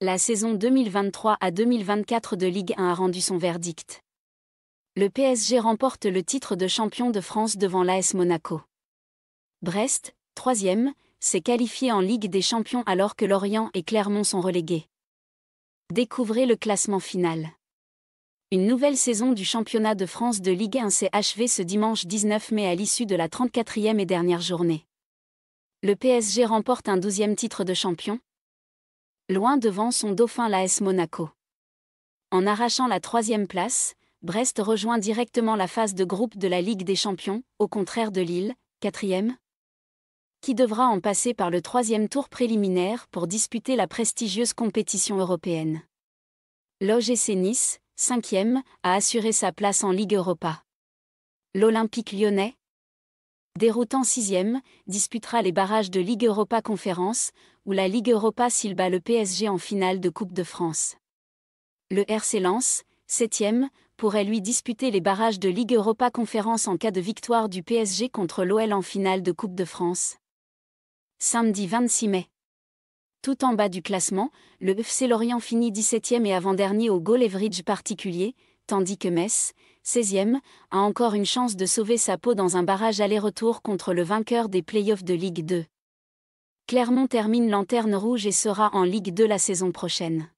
La saison 2023 à 2024 de Ligue 1 a rendu son verdict. Le PSG remporte le titre de champion de France devant l'AS Monaco. Brest, troisième, s'est qualifié en Ligue des champions alors que Lorient et Clermont sont relégués. Découvrez le classement final. Une nouvelle saison du championnat de France de Ligue 1 s'est achevée ce dimanche 19 mai à l'issue de la 34e et dernière journée. Le PSG remporte un douzième titre de champion, loin devant son dauphin l'AS Monaco. En arrachant la troisième place, Brest rejoint directement la phase de groupe de la Ligue des Champions, au contraire de Lille, quatrième, qui devra en passer par le troisième tour préliminaire pour disputer la prestigieuse compétition européenne. L'OGC Nice, cinquième, a assuré sa place en Ligue Europa. L'Olympique lyonnais, déroutant sixième, disputera les barrages de Ligue Europa Conférence, ou la Ligue Europa s'il bat le PSG en finale de Coupe de France. Le RC Lens, septième, pourrait lui disputer les barrages de Ligue Europa Conférence en cas de victoire du PSG contre l'OL en finale de Coupe de France. Samedi 26 mai. Tout en bas du classement, le FC Lorient finit 17e et avant-dernier au goal average particulier, tandis que Metz, 16e, a encore une chance de sauver sa peau dans un barrage aller-retour contre le vainqueur des playoffs de Ligue 2. Clermont termine lanterne rouge et sera en Ligue 2 la saison prochaine.